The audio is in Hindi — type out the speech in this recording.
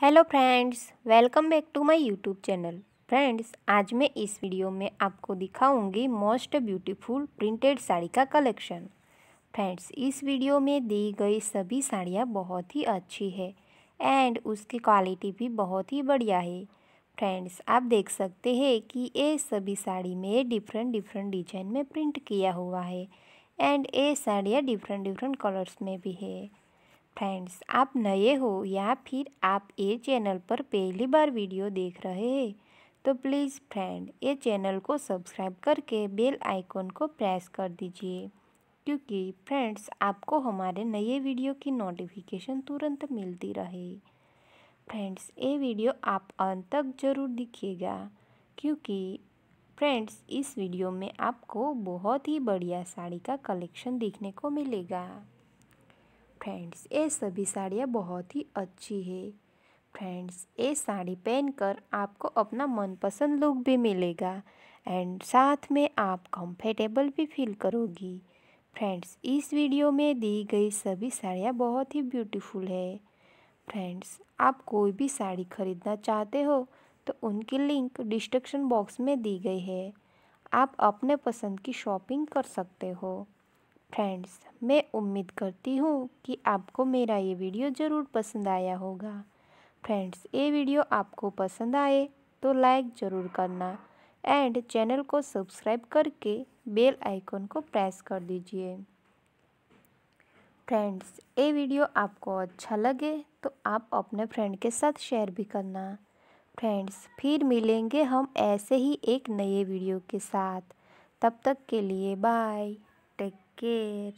hello friends welcome back to my YouTube channel friends आज मैं इस वीडियो में आपको दिखाऊंगी मोस्ट ब्यूटीफुल प्रिंटेड साड़ी का कलेक्शन फ्रेंड्स इस वीडियो में दी गई सभी साड़ियाँ बहुत ही अच्छी है एंड उसकी क्वालिटी भी बहुत ही बढ़िया है फ्रेंड्स आप देख सकते हैं कि ये सभी साड़ी में डिफरेंट डिफरेंट डिजाइन में प्रिंट किया हुआ है एंड ये साड़ियाँ डिफरेंट डिफरेंट कलर्स में भी है फ्रेंड्स आप नए हो या फिर आप ये चैनल पर पहली बार वीडियो देख रहे हैं तो प्लीज़ फ्रेंड ये चैनल को सब्सक्राइब करके बेल आइकॉन को प्रेस कर दीजिए क्योंकि फ्रेंड्स आपको हमारे नए वीडियो की नोटिफिकेशन तुरंत मिलती रहे फ्रेंड्स ये वीडियो आप अंत तक ज़रूर दिखिएगा क्योंकि फ्रेंड्स इस वीडियो में आपको बहुत ही बढ़िया साड़ी का कलेक्शन देखने को मिलेगा फ्रेंड्स ये सभी साड़ियाँ बहुत ही अच्छी है फ्रेंड्स ये साड़ी पहनकर आपको अपना मनपसंद लुक भी मिलेगा एंड साथ में आप कंफर्टेबल भी फील करोगी फ्रेंड्स इस वीडियो में दी गई सभी साड़ियाँ बहुत ही ब्यूटीफुल है फ्रेंड्स आप कोई भी साड़ी खरीदना चाहते हो तो उनकी लिंक डिस्क्रिप्शन बॉक्स में दी गई है आप अपने पसंद की शॉपिंग कर सकते हो फ्रेंड्स मैं उम्मीद करती हूँ कि आपको मेरा ये वीडियो ज़रूर पसंद आया होगा फ्रेंड्स ये वीडियो आपको पसंद आए तो लाइक ज़रूर करना एंड चैनल को सब्सक्राइब करके बेल आइकन को प्रेस कर दीजिए फ्रेंड्स ये वीडियो आपको अच्छा लगे तो आप अपने फ्रेंड के साथ शेयर भी करना फ्रेंड्स फिर मिलेंगे हम ऐसे ही एक नए वीडियो के साथ तब तक के लिए बाय केर